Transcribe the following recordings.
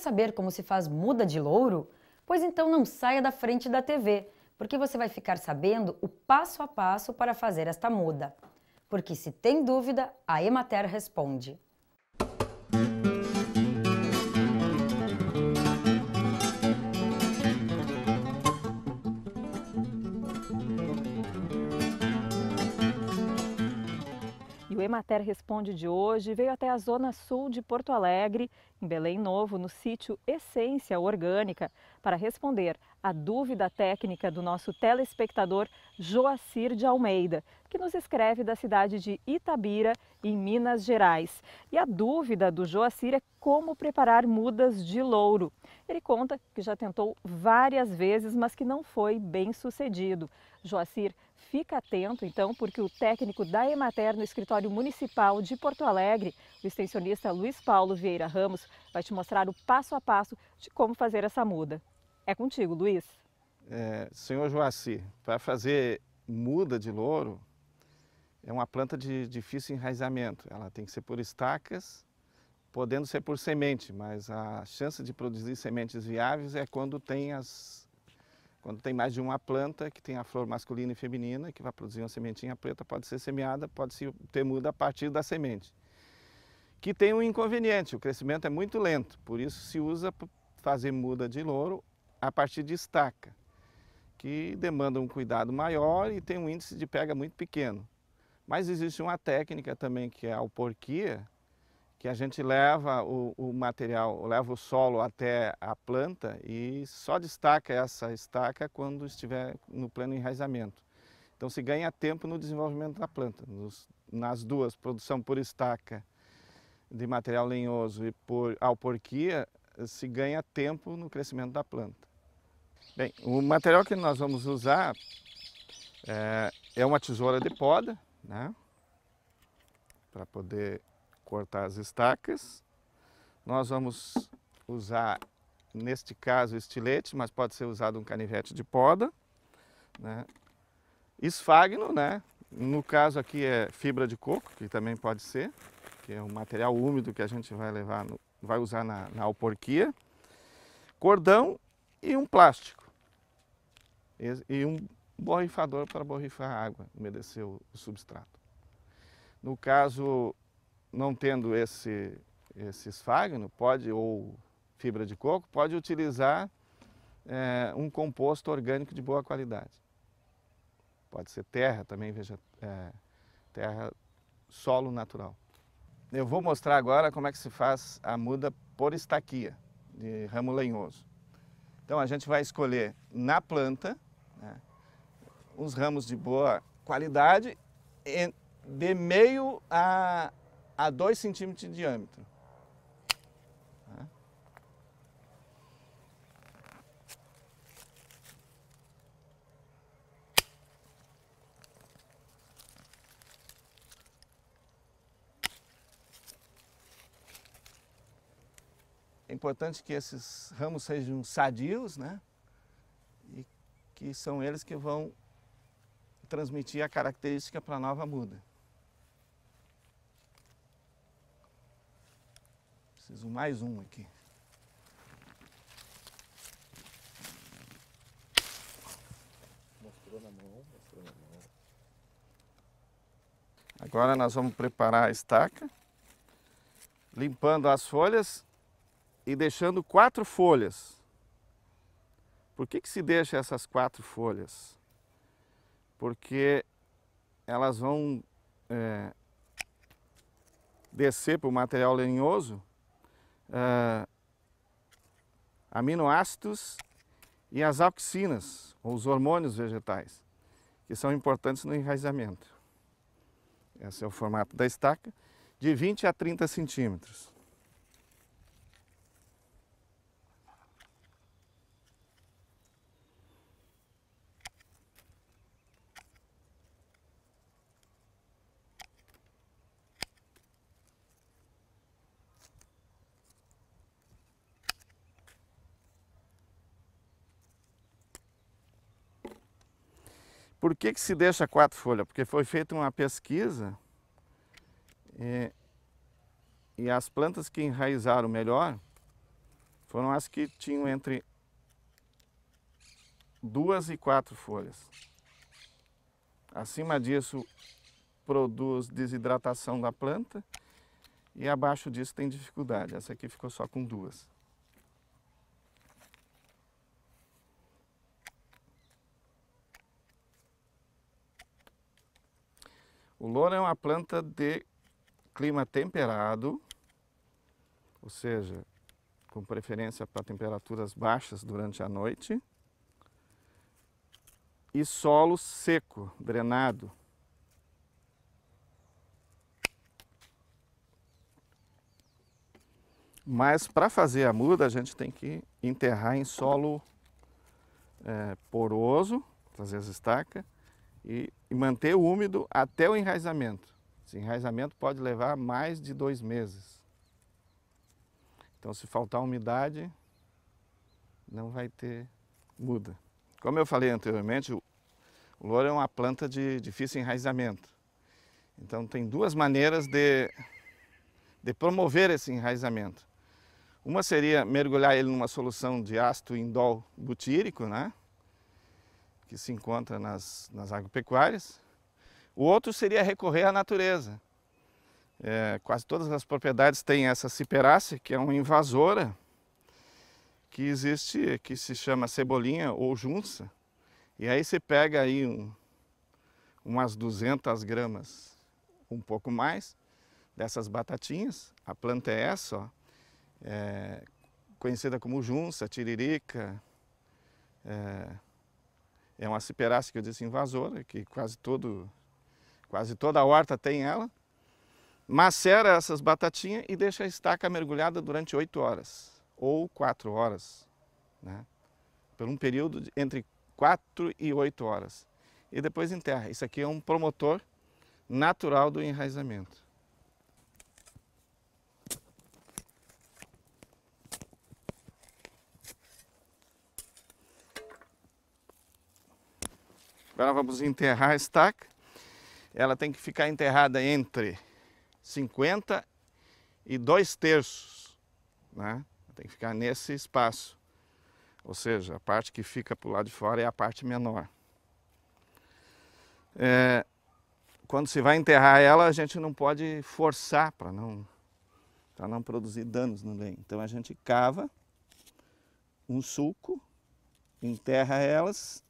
saber como se faz muda de louro? Pois então não saia da frente da TV, porque você vai ficar sabendo o passo a passo para fazer esta muda. Porque se tem dúvida, a Emater responde. O Emater Responde de hoje veio até a zona sul de Porto Alegre, em Belém Novo, no sítio Essência Orgânica, para responder a dúvida técnica do nosso telespectador Joacir de Almeida, que nos escreve da cidade de Itabira, em Minas Gerais. E a dúvida do Joacir é como preparar mudas de louro. Ele conta que já tentou várias vezes, mas que não foi bem sucedido. Joacir Fica atento, então, porque o técnico da Emater no escritório municipal de Porto Alegre, o extensionista Luiz Paulo Vieira Ramos, vai te mostrar o passo a passo de como fazer essa muda. É contigo, Luiz. É, senhor Joaci, para fazer muda de louro, é uma planta de difícil enraizamento. Ela tem que ser por estacas, podendo ser por semente, mas a chance de produzir sementes viáveis é quando tem as quando tem mais de uma planta que tem a flor masculina e feminina, que vai produzir uma sementinha preta, pode ser semeada, pode se ter muda a partir da semente. Que tem um inconveniente, o crescimento é muito lento, por isso se usa fazer muda de louro a partir de estaca, que demanda um cuidado maior e tem um índice de pega muito pequeno. Mas existe uma técnica também que é a alporquia, que a gente leva o, o, material, leva o solo até a planta e só destaca essa estaca quando estiver no pleno enraizamento. Então se ganha tempo no desenvolvimento da planta. Nos, nas duas, produção por estaca de material lenhoso e por alporquia, se ganha tempo no crescimento da planta. Bem, o material que nós vamos usar é, é uma tesoura de poda, né? Para poder cortar as estacas. Nós vamos usar, neste caso, estilete, mas pode ser usado um canivete de poda. Né? Esfagno, né? no caso aqui é fibra de coco, que também pode ser, que é um material úmido que a gente vai, levar no, vai usar na, na alporquia. Cordão e um plástico. E, e um borrifador para borrifar água, umedecer o, o substrato. No caso não tendo esse, esse esfagno, pode, ou fibra de coco, pode utilizar é, um composto orgânico de boa qualidade. Pode ser terra também, veja, é, terra, solo natural. Eu vou mostrar agora como é que se faz a muda por estaquia, de ramo lenhoso. Então a gente vai escolher na planta né, uns ramos de boa qualidade de meio a, a 2 centímetros de diâmetro. É importante que esses ramos sejam sadios, né? E que são eles que vão transmitir a característica para a nova muda. Preciso mais um aqui. Mostrou na mão, mostrou na mão. Agora nós vamos preparar a estaca, limpando as folhas e deixando quatro folhas. Por que, que se deixa essas quatro folhas? Porque elas vão é, descer para o material lenhoso uh, aminoácidos e as auxinas, ou os hormônios vegetais, que são importantes no enraizamento. Esse é o formato da estaca, de 20 a 30 centímetros. Por que, que se deixa quatro folhas? Porque foi feita uma pesquisa e, e as plantas que enraizaram melhor foram as que tinham entre duas e quatro folhas. Acima disso, produz desidratação da planta e abaixo disso tem dificuldade. Essa aqui ficou só com duas. O louro é uma planta de clima temperado, ou seja, com preferência para temperaturas baixas durante a noite, e solo seco, drenado. Mas para fazer a muda, a gente tem que enterrar em solo é, poroso, fazer as estacas, e, manter úmido até o enraizamento. Esse enraizamento pode levar mais de dois meses. Então, se faltar umidade, não vai ter muda. Como eu falei anteriormente, o louro é uma planta de difícil enraizamento. Então, tem duas maneiras de, de promover esse enraizamento. Uma seria mergulhar ele numa solução de ácido indol butírico, né? que se encontra nas, nas agropecuárias. O outro seria recorrer à natureza. É, quase todas as propriedades têm essa ciperácea, que é uma invasora, que existe, que se chama cebolinha ou junça. E aí você pega aí um, umas 200 gramas, um pouco mais, dessas batatinhas. A planta é essa, ó, é, conhecida como junça, tiririca, é, é uma ciperácea que eu disse invasora, que quase, todo, quase toda a horta tem ela. Macera essas batatinhas e deixa a estaca mergulhada durante 8 horas ou 4 horas, né? por um período de, entre 4 e 8 horas. E depois enterra. Isso aqui é um promotor natural do enraizamento. Agora vamos enterrar a estaca. Ela tem que ficar enterrada entre 50 e 2 terços. Né? Tem que ficar nesse espaço. Ou seja, a parte que fica para o lado de fora é a parte menor. É, quando se vai enterrar ela, a gente não pode forçar para não, não produzir danos no lenho. Então a gente cava um sulco, enterra elas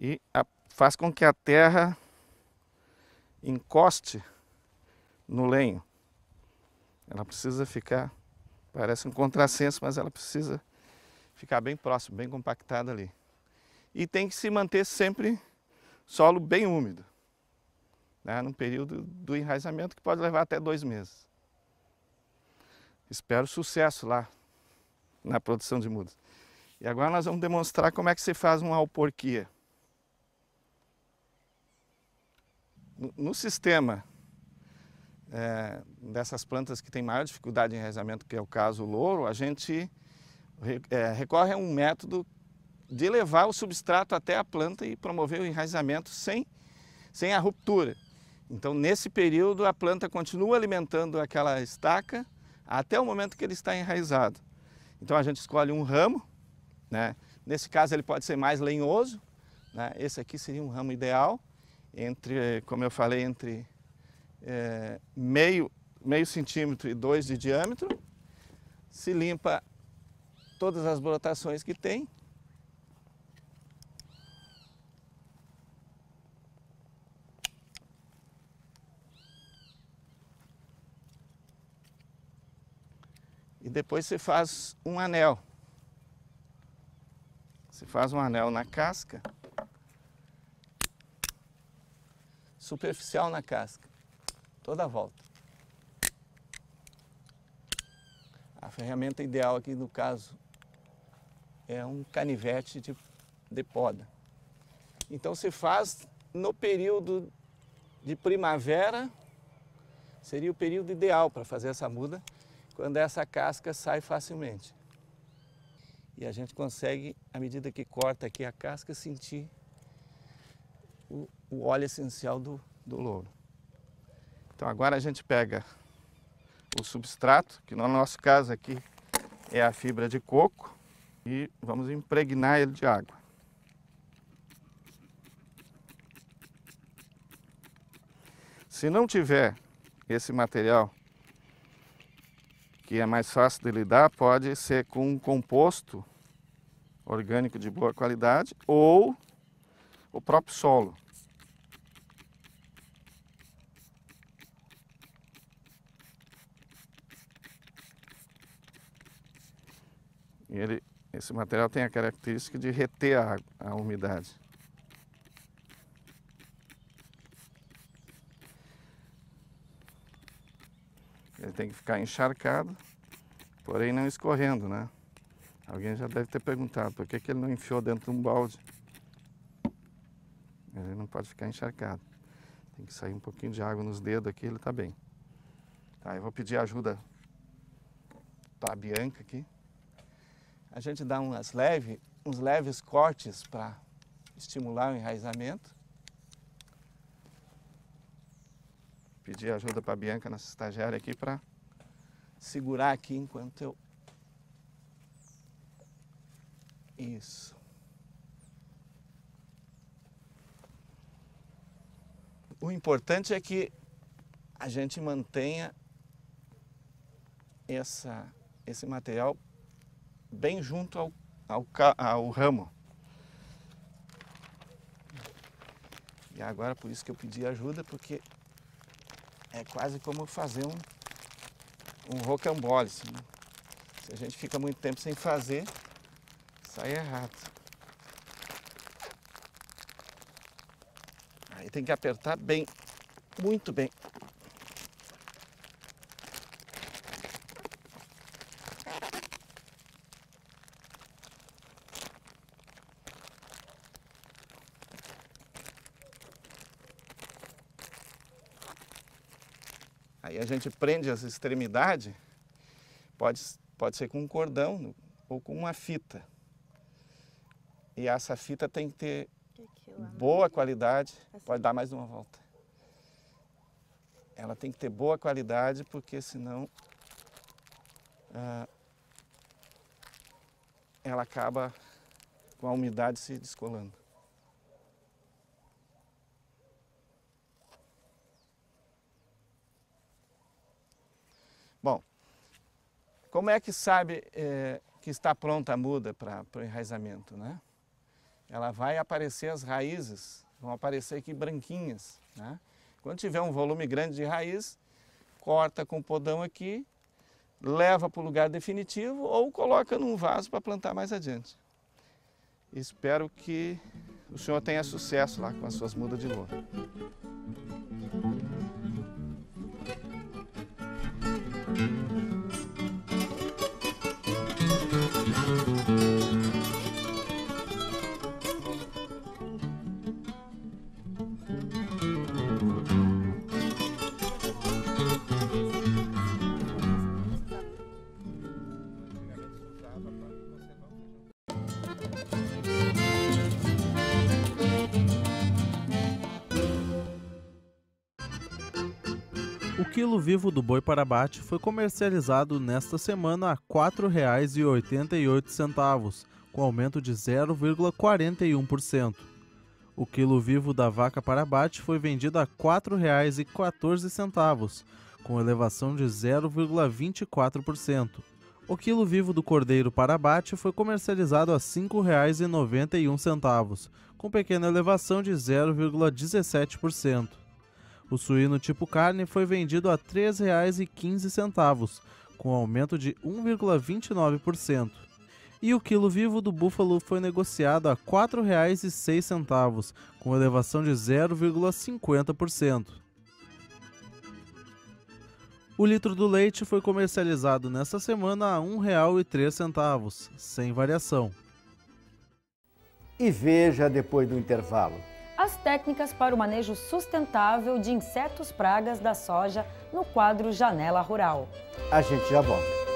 e a, faz com que a terra encoste no lenho. Ela precisa ficar, parece um contrassenso, mas ela precisa ficar bem próximo, bem compactada ali. E tem que se manter sempre solo bem úmido, né, num período do enraizamento que pode levar até dois meses. Espero sucesso lá na produção de mudas. E agora nós vamos demonstrar como é que se faz uma alporquia. No sistema é, dessas plantas que têm maior dificuldade em enraizamento, que é o caso o louro, a gente é, recorre a um método de levar o substrato até a planta e promover o enraizamento sem, sem a ruptura. Então, nesse período, a planta continua alimentando aquela estaca até o momento que ele está enraizado. Então, a gente escolhe um ramo, né? nesse caso ele pode ser mais lenhoso, né? esse aqui seria um ramo ideal, entre, como eu falei, entre é, meio, meio centímetro e dois de diâmetro. Se limpa todas as brotações que tem. E depois se faz um anel. Se faz um anel na casca. superficial na casca. Toda a volta. A ferramenta ideal aqui, no caso, é um canivete de, de poda. Então se faz no período de primavera, seria o período ideal para fazer essa muda, quando essa casca sai facilmente. E a gente consegue, à medida que corta aqui a casca, sentir o, o óleo essencial do, do louro. Então agora a gente pega o substrato, que no nosso caso aqui é a fibra de coco, e vamos impregnar ele de água. Se não tiver esse material, que é mais fácil de lidar, pode ser com um composto orgânico de boa qualidade ou o próprio solo. Esse material tem a característica de reter a, a umidade. Ele tem que ficar encharcado, porém não escorrendo, né? Alguém já deve ter perguntado por que, que ele não enfiou dentro de um balde. Ele não pode ficar encharcado. Tem que sair um pouquinho de água nos dedos aqui, ele está bem. Tá, eu vou pedir ajuda da Bianca aqui a gente dá umas leve, uns leves cortes para estimular o enraizamento. Pedir ajuda para a Bianca, nossa estagiária aqui, para segurar aqui enquanto eu... Isso. O importante é que a gente mantenha essa, esse material bem junto ao, ao, ao ramo. E agora por isso que eu pedi ajuda, porque é quase como fazer um, um rocambole. Assim, né? Se a gente fica muito tempo sem fazer, sai errado. Aí tem que apertar bem, muito bem Aí a gente prende as extremidades, pode, pode ser com um cordão ou com uma fita. E essa fita tem que ter boa qualidade. Pode dar mais uma volta. Ela tem que ter boa qualidade, porque senão ah, ela acaba com a umidade se descolando. Como é que sabe é, que está pronta a muda para o enraizamento? Né? Ela vai aparecer as raízes, vão aparecer aqui branquinhas. Né? Quando tiver um volume grande de raiz, corta com o podão aqui, leva para o lugar definitivo ou coloca num vaso para plantar mais adiante. Espero que o senhor tenha sucesso lá com as suas mudas de louro. quilo vivo do boi para abate foi comercializado nesta semana a R$ 4,88, com aumento de 0,41%. O quilo vivo da vaca para abate foi vendido a R$ 4,14, com elevação de 0,24%. O quilo vivo do cordeiro para abate foi comercializado a R$ 5,91, com pequena elevação de 0,17%. O suíno tipo carne foi vendido a R$ 3,15, com aumento de 1,29%. E o quilo vivo do búfalo foi negociado a R$ 4,06, com elevação de 0,50%. O litro do leite foi comercializado nesta semana a R$ 1,03, sem variação. E veja depois do intervalo as técnicas para o manejo sustentável de insetos pragas da soja no quadro Janela Rural. A gente já volta.